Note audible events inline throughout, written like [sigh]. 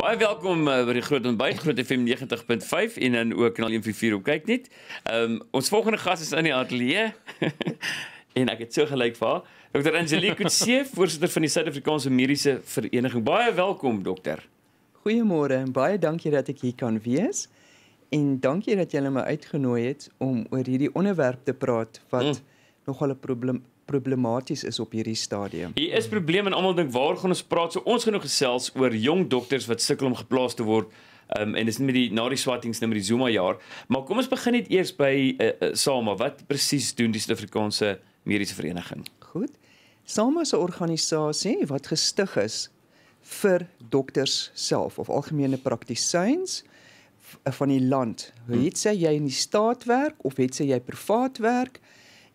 Baie welkom eh, by die Groot Ontbyt Groot FM 90.5 en dan ook kanaal 144 op kyk net. Ehm um, ons volgende gas is in die ateljee [laughs] en ek het so gelyk vir Dr. Angelique Kutse, voorsitter van die Suid-Afrikaanse Mediese Vereniging. Baie welkom, dokter. Goeiemôre en baie dankie dat ek hier kan wees. En dankie dat julle my uitgenooi het om oor hierdie onderwerp te praat wat mm. nogal 'n probleem problematies is op hierdie stadium. Hier is probleme en almal dink waar gaan ons praat? So ons gaan nou gesels oor jong dokters wat sukkel om geplaas te word. Um, en dis net met die na die swatings net met die Zuma jaar. Maar kom ons begin net eers by uh, uh, Sama. Wat presies doen die Suid-Afrikaanse Mediese Vereniging? Goed. Sama is 'n organisasie wat gestig is vir dokters self of algemene praktisyns van die land. Hoe hmm. het sy jy in die staat werk of het sy jy privaat werk?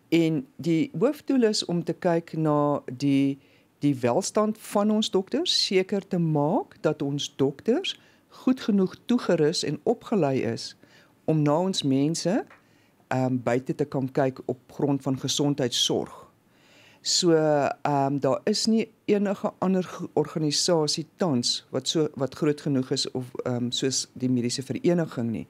en die hoofdoel is om te kyk na die die welstand van ons dokters seker te maak dat ons dokters goed genoeg toegerus en opgelei is om na ons mense ehm um, buite te kan kyk op grond van gesondheidsorg. So ehm um, daar is nie enige ander organisasie tans wat so wat groot genoeg is of ehm um, soos die mediese vereniging nie.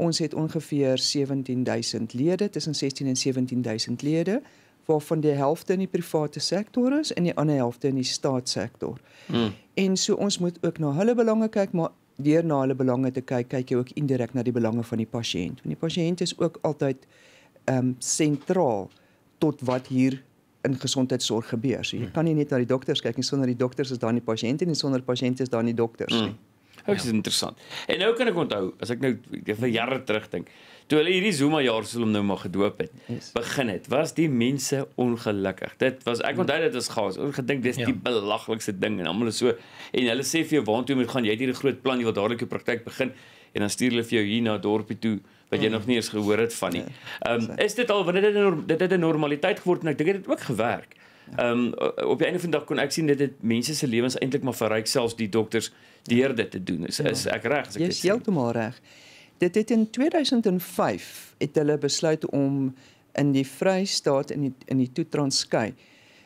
Ons het ongeveer 17000 lede, tussen 16 en 17000 lede, waarvan die helfte in die private sektor is en die ander helfte in die staatssektor. Hmm. En so ons moet ook na hulle belange kyk, maar weer na hulle belange te kyk, kyk jy ook indirek na die belange van die pasiënt. Want die pasiënt is ook altyd ehm um, sentraal tot wat hier in gesondheidsorg gebeur. So jy hmm. kan nie net na die dokters kyk nie sonder die dokters is daar nie pasiënte en sonder pasiënte is daar nie dokters hmm. nie. Hmm. Ja. Ook ja. is interessant. En nou kan ek onthou, as ek nou vir jare terugdink, toe hulle hierdie Zuma jaar se hom nou maar gedoop het, yes. begin het, was die mense ongelukkig. Dit was ek onthou dit was chaos. Ons gedink dis ja. die belaglikste ding en almal is so en hulle sê vir jou waartoe moet gaan? Jy het hier 'n groot plan, jy wil dadelik jou praktyk begin en dan stuur hulle vir jou hier na dorpie toe wat jy ja. nog nie eens gehoor het van nie. Ja. Ehm um, is dit al wanneer dit dit het 'n normaliteit geword en ek dink dit het ook gewerk. Ehm um, op die einde van die dag kon ek sien dat dit mense se lewens eintlik maar verryk selfs die dokters deur dit te doen. Is, is ja. ek reg as ek dit sê? Jy is heeltemal reg. Dit het in 2005 het hulle besluit om in die Vrystaat in die in die Tootranskei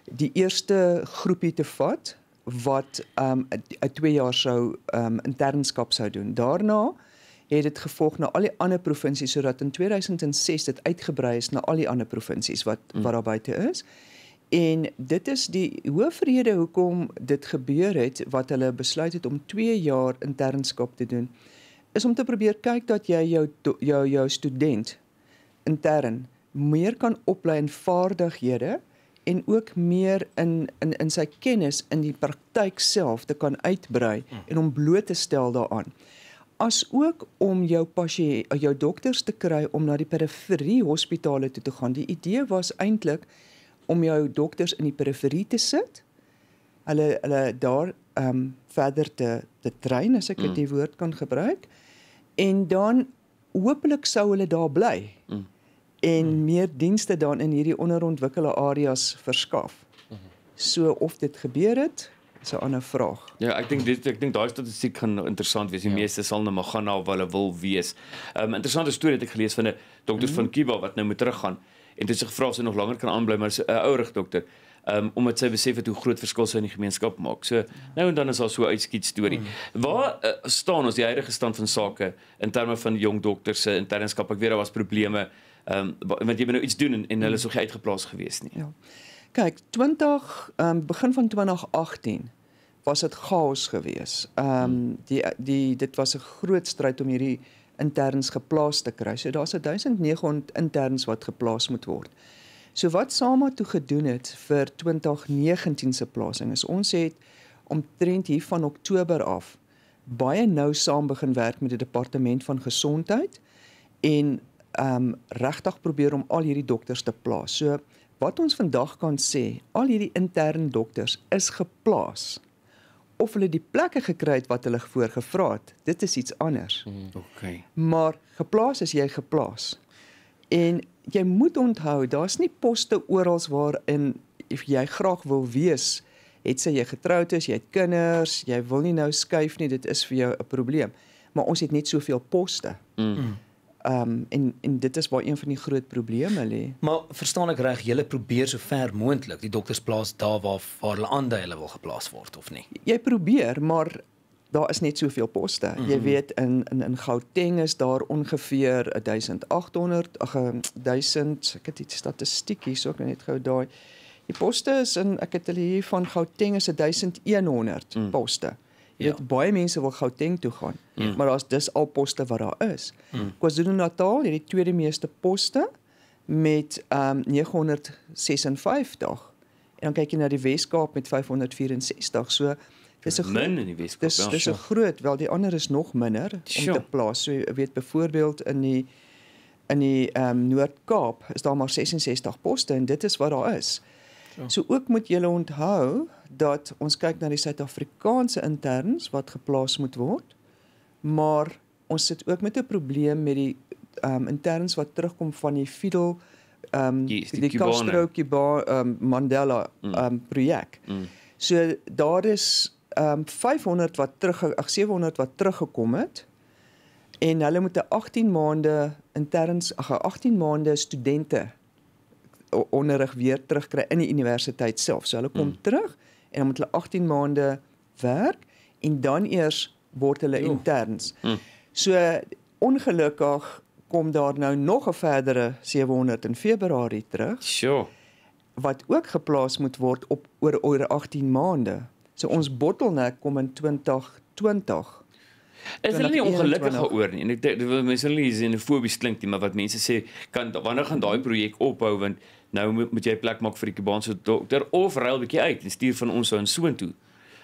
die eerste groepie te vat wat ehm um, 'n 2 jaar sou ehm um, internskap sou doen. Daarna het dit gevolg na al die ander provinsies sodat in 2006 dit uitgebrei is na al die ander provinsies wat mm. wat daar buite is. Mm. En dit is die hoofrede hoekom dit gebeur het wat hulle besluit het om 2 jaar internskap te doen is om te probeer kyk dat jy jou jou jou student intern meer kan oplei in vaardighede en ook meer in in in sy kennis in die praktyk self te kan uitbrei hmm. en hom bloot te stel daaraan. As ook om jou pasie jou dokters te kry om na die periferie hospitale toe te gaan. Die idee was eintlik om jou dokters in die periferie te sit. Hulle hulle daar ehm um, verder te te train as ek dit mm. woord kan gebruik. En dan hopelik sou hulle daar bly. Mm. En mm. meer dienste dan in hierdie onderontwikkelde areas verskaf. Mm -hmm. So of dit gebeur het, is 'n ander vraag. Ja, ek dink dit ek dink daai statistiek gaan interessant wees. Die ja. meeste sal nou maar gaan na waar hulle wil wees. 'n um, ehm, Interessante storie het ek gelees van 'n dokter mm. van Kiba wat nou moet teruggaan en dit is gevra of sy nog langer kan aanbly maar 'n uh, ouerig dokter um, omdat sy besef het hoe groot verskil sy in die gemeenskap maak. So nou en dan is daar so uitskiet storie. Hmm. Waar uh, staan ons die huidige stand van sake in terme van jong dokters se internskap? Ek weet daar was probleme um, want jy moet nou iets doen en, en hulle is ook uitgeplaas gewees nie. Ja. Kyk, 20 um, ehm, begin van 2018 was dit chaos geweest. Ehm um, die die dit was 'n groot stryd om hierdie interns geplaas te kry. So daar's 1900 interns wat geplaas moet word. So wat SAMA toe gedoen het vir 2019 se plasing is ons het omtrent hier van Oktober af baie nou saam begin werk met die departement van gesondheid en ehm um, regtig probeer om al hierdie dokters te plaas. So wat ons vandag kan sê, al hierdie intern dokters is geplaas of hulle die plekke gekry het wat hulle voorgevra het. Dit is iets anders. Mm, okay. Maar geplaas is jy geplaas. En jy moet onthou, daar's nie poste oral waar in jy graag wil wees, het sy jy getroud is, jy het kinders, jy wil nie nou skuif nie, dit is vir jou 'n probleem. Maar ons het net soveel poste. Mm. Mm. Ehm um, en en dit is waar een van die groot probleme lê. Maar verstaan ek reg, hulle probeer so ver moontlik die dokters plaas daar waar waar hulle aandui hulle wil geplaas word of nie. Jy probeer, maar daar is net soveel poste. Mm -hmm. Jy mhm. weet in in in Gauteng is daar ongeveer 1800, ag 1000, ehm, ek het die statistiek hier so ek net gou daai. Die poste is in ek het hulle hier van Gauteng is 1100 mm. poste. Ja. Dit baie mense wil Gauteng toe gaan. Mm. Maar daar's dis al poste wat daar is. Mm. KwaZulu-Natal het die tweede meeste poste met ehm um, 956. En dan kyk jy na die Wes-Kaap met 564. So dis 'n min in die Wes-Kaap. Dis ja, dis 'n groot, wel die ander is nog minder om te plaas. So jy weet byvoorbeeld in die in die ehm um, Noord-Kaap is daar maar 66 poste en dit is wat daar is. Mm. Ja. So ook moet julle onthou dat ons kyk na die Suid-Afrikaanse interns wat geplaas moet word. Maar ons sit ook met 'n probleem met die ehm um, interns wat terugkom van die Fidel ehm um, yes, die, die Castro Cuba ehm um, Mandela mm. ehm um, projek. Mm. So daar is ehm um, 500 wat terug ag 700 wat teruggekom het en hulle moet 'n 18 maande interns ag 18 maande studente onderrig weer terugkry in die universiteit self. So hulle kom mm. terug en dan moet hulle 18 maande werk en dan eers word hulle Oeh. interns. Mm. So ongelukkig kom daar nou nog 'n verdere 700 in Februarie terug. Sjoe. Wat ook geplaas moet word op oor oor 18 maande. So ons bottelnek kom in 2020. Is hulle nie ongelukkig oor nie. En ek dink mense hulle is in 'n fobie klink nie, maar wat mense sê kan wanneer gaan daai projek ophou want nou moet, moet jy plek maak vir die Kubaanse dokter of ruil 'n bietjie uit en stuur van ons aan soen toe.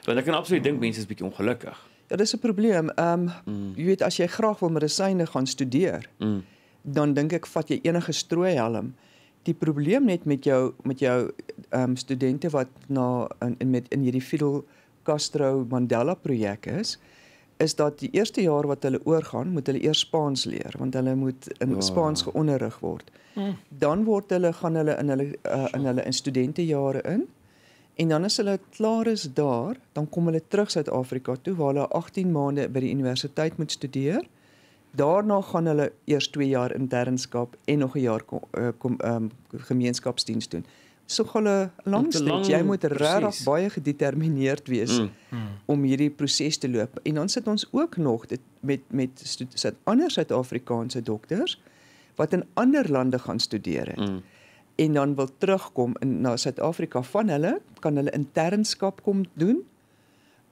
Want ek kan absoluut dink mense is bietjie ongelukkig. Ja, dis 'n probleem. Ehm um, jy weet as jy graag wil medisyne gaan studeer, mm. dan dink ek vat jy enige strooihelm. Die probleem net met jou met jou ehm um, studente wat na in, in met in hierdie Fidel Castro Mandela projek is, is dat die eerste jaar wat hulle oorgaan, moet hulle eers Spaans leer want hulle moet in wow. Ah. Spaans geonderrig word. Hm. Dan word hulle gaan hulle in hulle uh, in hulle in studentejare in. En dan as hulle klaar is daar, dan kom hulle terug Suid-Afrika toe waar hulle 18 maande by die universiteit moet studeer. Daarna gaan hulle eers 2 jaar internskap en nog 'n jaar eh, kom, kom um, ehm, gemeenskapsdiens doen so gaan 'n lang stryd. Jy moet regtig baie gedetermineerd wees mm. Mm. om hierdie proses te loop. En dan sit ons ook nog dit met met sit ander Suid-Afrikaanse dokters wat in ander lande gaan studeer het. Mm. En dan wil terugkom in na Suid-Afrika van hulle kan hulle internskap kom doen.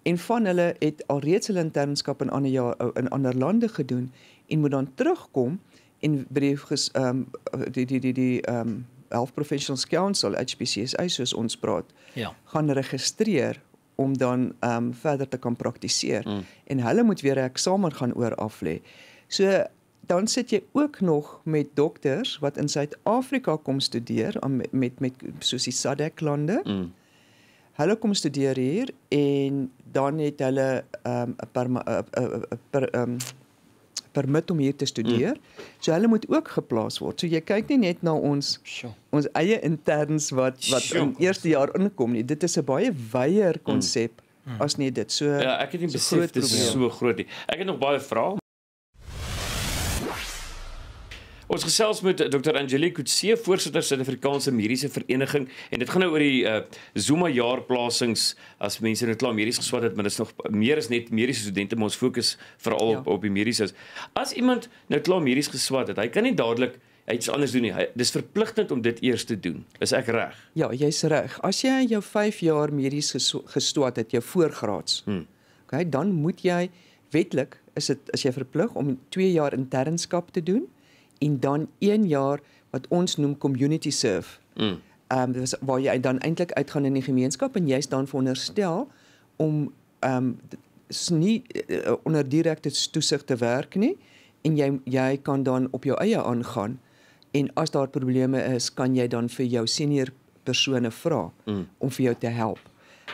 En van hulle het alreeds hulle internskap in ander jaar in ander lande gedoen en moet dan terugkom en brief ges ehm um, die die die die ehm um, Health Professionals Council HPCSA soos ons praat ja. gaan registreer om dan ehm um, verder te kan praktiseer mm. en hulle moet weer 'n eksamen gaan oor af lê. So dan sit jy ook nog met dokters wat in Suid-Afrika kom studeer met met, met soos die SADC lande. Mm. Hulle kom studeer hier en dan het hulle ehm um, 'n 'n 'n 'n permit om hier te studeer. Mm. So hulle moet ook geplaas word. So jy kyk nie net na ons sure. ons eie interns wat wat sure. in eerste jaar inkom nie. Dit is 'n baie wyeer konsep mm. mm. as net dit. So Ja, ek het nie so besef dit is so groot nie. Ek het nog baie vrae. Ons gesels met Dr. Angeline Kutse, voorsitter van die Suid-Afrikaanse Mediese Vereniging en dit gaan nou oor die uh, Zuma jaarplasings as mense nou klaar medies geswat het, maar dit is nog meer is net mediese studente, maar ons fokus veral ja. op op die mediese. As iemand nou klaar medies geswat het, hy kan nie dadelik iets anders doen nie. Hy, dis verpligtend om dit eers te doen. Is ek reg? Ja, jy's reg. As jy jou 5 jaar medies gestoot het, jou voorgraads. Hmm. OK, dan moet jy wetlik is dit as jy verplig om 2 jaar internskap te doen en dan 1 jaar wat ons noem community serve. Mm. Ehm mm. um, waar jy dan eintlik uitgaan in die gemeenskap en jy's dan veronderstel om ehm um, nie uh, onder direkte toesig te werk nie en jy jy kan dan op jou eie aangaan en as daar probleme is kan jy dan vir jou senior persone vra mm. om vir jou te help.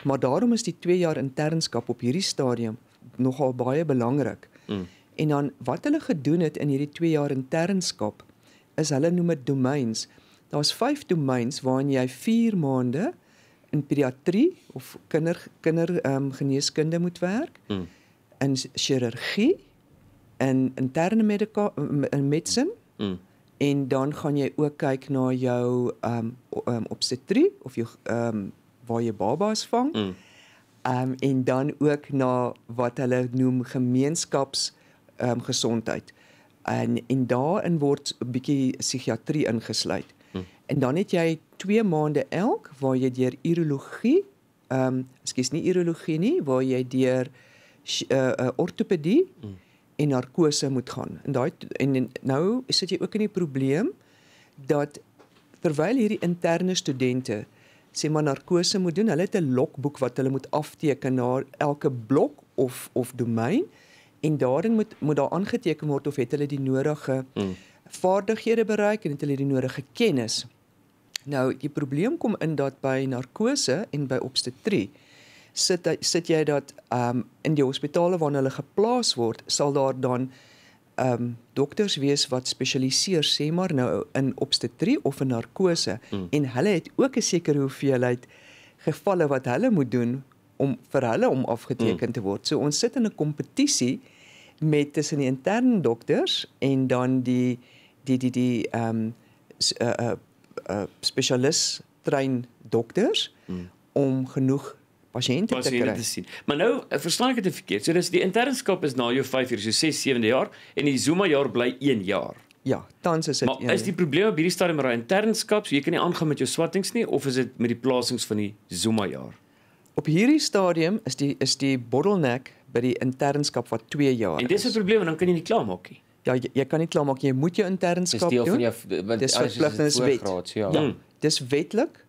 Maar daarom is die 2 jaar internskap op hierdie stadium nogal baie belangrik. Mm En dan wat hulle gedoen het in hierdie 2 jaar internskap is hulle noem dit domains. Daar's 5 domains waarin jy 4 maande in pediatrie of kinder kinder ehm um, geneeskunde moet werk. Mm. In chirurgie en in interne medika, in medisyne. Mm. En dan gaan jy ook kyk na jou ehm um, obstetrie of jou ehm um, waar jy babas vang. Hmm. Ehm mm. um, en dan ook na wat hulle noem gemeenskaps ehm um, gesondheid. En en daarin word 'n bietjie psigiatrie ingesluit. Hmm. En dan het jy 2 maande elk waar jy deur urologie, ehm um, ekskuus nie urologie nie, waar jy deur uh, uh, ortopedie hmm. en narkose moet gaan. En daai en, en nou sit jy ook in die probleem dat terwyl hierdie interne studente sê maar narkose moet doen, hulle het 'n logboek wat hulle moet afteken na elke blok of of domein en daarin moet moet daar aangeteken word of het hulle die nodige mm. vaardighede bereik en het hulle die nodige kennis. Nou die probleem kom in dat by narkose en by obstetrie sit sit jy dat ehm um, in die hospitale waar hulle geplaas word, sal daar dan ehm um, dokters wees wat spesialiseer sê maar nou in obstetrie of in narkose mm. en hulle het ook 'n sekere hoeveelheid gevalle wat hulle moet doen om vir hulle om afgeteken mm. te word. So ons sit in 'n kompetisie met tussen die interne dokters en dan die die die die ehm um, uh eh, uh, eh, uh eh, spesialis train dokters hmm. om genoeg pasiënte te kry. Te maar nou verstaan ek dit verkeerd. So dis die internskap is na jou 5 jaar, so 6 7 jaar en die Zuma jaar bly 1 jaar. Ja, tans is dit. Maar is die probleem op hierdie stadium met daai internskaps, so jy kan nie aangaan met jou swattings nie of is dit met die plasings van die Zuma jaar? Op hierdie stadium is die is die bottleneck by die internskap wat 2 jaar. En dis 'n probleem en dan kan jy nie klaarmaak nie. Ja, jy, jy kan nie klaarmaak nie. Jy moet jou internskap doen. Dis deel van jou want dis verpligtinges wet. Graad, ja. ja. Hmm. Dis wetlik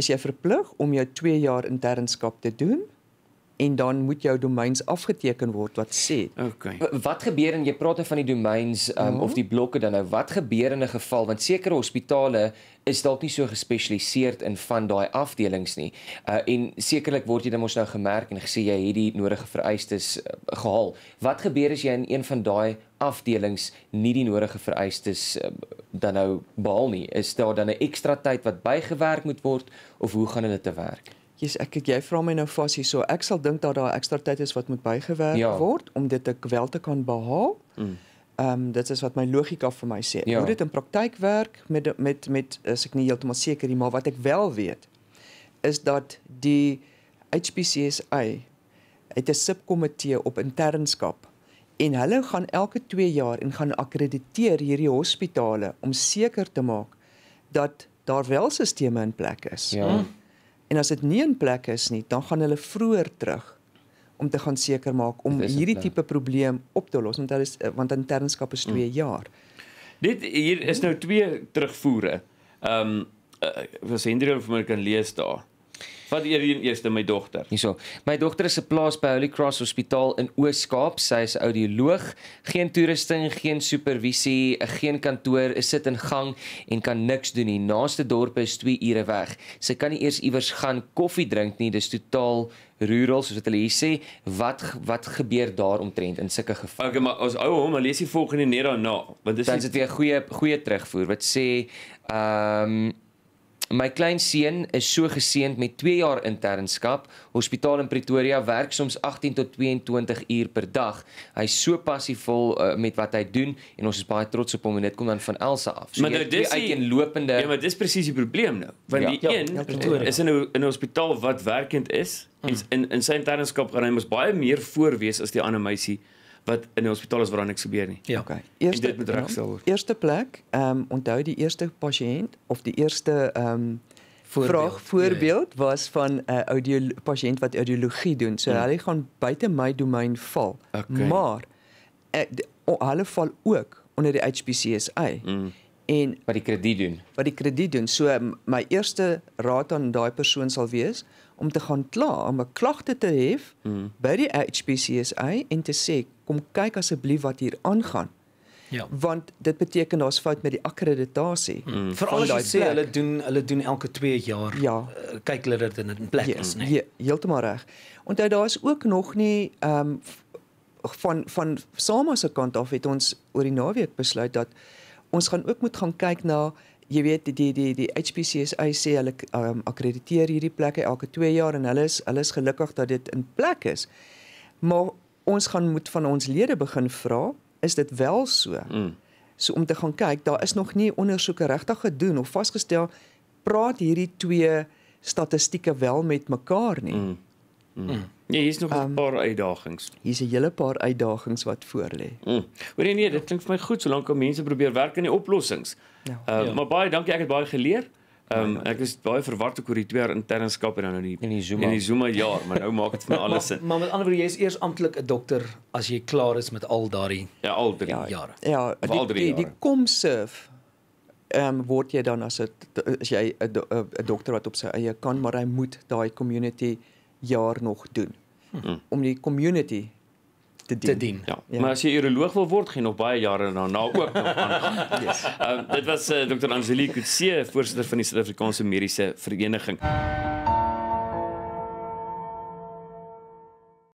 is jy verplig om jou 2 jaar internskap te doen en dan moet jou domeins afgeteken word wat sê. Okay. Wat gebeur en jy praat dan van die domeins um, mm -hmm. of die blokke dan nou wat gebeur in 'n geval want sekere hospitale is dalk nie so gespesialiseerd in van daai afdelings nie. Uh en sekerlik word jy dan mos nou gemerk en gesê jy het die nodige vereistes uh, gehaal. Wat gebeur as jy in een van daai afdelings nie die nodige vereistes uh, dan nou behaal nie? Is daar dan 'n ekstra tyd wat bygewerk moet word of hoe gaan hulle te werk? Jesus, ek ek jy vra my nou vas hier so. Ek sal dink dat daar ekstra tyd is wat moet bygewerk ja. word om dit ek wel te kan behaal. Mm. Ehm mm. um, dit is wat my logika vir my sê. Ja. Hoe dit in praktyk werk met met met as ek nie heeltemal seker nie, maar wat ek wel weet is dat die HPCSI het 'n subkomitee op internskap En hulle gaan elke 2 jaar en gaan akkrediteer hierdie hospitale om seker te maak dat daar wel sisteme in plek is. Ja. Hm. En as dit nie 'n plek is nie, dan gaan hulle vroeër terug om te gaan seker maak om hierdie plan. Ja. tipe probleem op te los want hulle is eh, want internskap is 2 mm. jaar. Dit hier is nou twee terugvoere. Ehm um, uh, eh, vir eh, Sendriel vir my kan lees daar. Wat eer die eerste my dogter. Hierso. My dogter is se plaas by Holy Cross Hospitaal in Oos-Kaap. Sy is 'n audioloog. Geen toerusting, geen supervisie, geen kantoor, is sit in gang en kan niks doen nie. Naaste dorp is 2 ure weg. Sy kan nie eers iewers gaan koffie drink nie. Dis totaal rural soos wat hulle hier sê. Wat wat gebeur daar omtrent in sulke gevalle? Okay, maar ons ou hom, hulle lees die volgende net daarna, want dis dit is 'n goeie goeie terugvoer wat sê ehm um, My klein seun is so geseënd met 2 jaar internskap. Hospitaal in Pretoria werk soms 18 tot 22 uur per dag. Hy's so passievol uh, met wat hy doen en ons is baie trots op hom en dit kom dan van Elsa af. So nou, dis die uiteenlopende Ja, maar dis presies die probleem nou. Want ja. die ja, een ja, ja, is in 'n in 'n hospitaal wat werkend is. Hmm. En in in sy internskap gaan hy mos baie meer voor wees as die ander meisie wat in die hospitaal is waar niks gebeur nie. Ja. Okay. Eerste, dit moet nou, reggestel word. Eerste plek, ehm um, onthou die eerste pasiënt of die eerste ehm um, Voorbeeld. Vraag voorbeeld ja. was van 'n uh, eh, audio pasiënt wat audiologie doen. So ja. hulle gaan buite my domein val. Okay. Maar eh, hulle uh, val ook onder die HPCSI. Mm. En wat die krediet doen? Wat die krediet doen? So my eerste raad aan daai persoon sal wees, om te gaan kla om 'n klagte te hê mm. by die HPCSA en te sê kom kyk asseblief wat hier aangaan. Ja. Want dit beteken daar's fout met die akkreditasie. Mm. Veral as jy sê hulle doen hulle doen elke 2 jaar ja. uh, kyk hulle dit in 'n plek yes, is, nee. Heeltemal reg. Onthou daar's ook nog nie ehm um, van van SAMA se kant af het ons oor die naweek besluit dat ons gaan ook moet gaan kyk na jy weet die die die, die HPCSI sê hulle um, akkrediteer hierdie plekke elke 2 jaar en hulle is hulle is gelukkig dat dit in plek is. Maar ons gaan moet van ons lede begin vra, is dit wel so? Mm. So om te gaan kyk, daar is nog nie ondersoeke regtig gedoen of vasgestel praat hierdie twee statistieke wel met mekaar nie. Mm. Mm. mm. Nee, hier's nog 'n um, ehm, paar uitdagings. Hier's 'n hele paar uitdagings wat voor lê. Mm. Hoor mm. jy nee, dit klink vir my goed solank al mense probeer werk aan die oplossings. Ja. Um, ja. Maar baie dankie, ek het baie geleer. Um, ek is baie verward oor die twee jaar internskap en dan nou die in die Zuma, Zuma jaar, maar nou maak dit vir my [laughs] alles sin. maar, maar met ander woorde, jy is eers amptelik 'n dokter as jy klaar is met al daardie ja, al drie ja, jare. Ja, die, al drie die, jare. Die kom surf ehm um, word jy dan as 'n as jy 'n dokter wat op sy eie kan, maar hy moet daai community jaar nog doen hmm. om die community te dien. Te dien. Ja. ja. Maar as jy uroloog wil word, gaan nog baie jare daarna ook nog aan. [laughs] Ehm yes. um, dit was uh, eh, Dr. Angelique Coutse, voorsitter van die Suid-Afrikaanse Mediese Vereniging. Uh,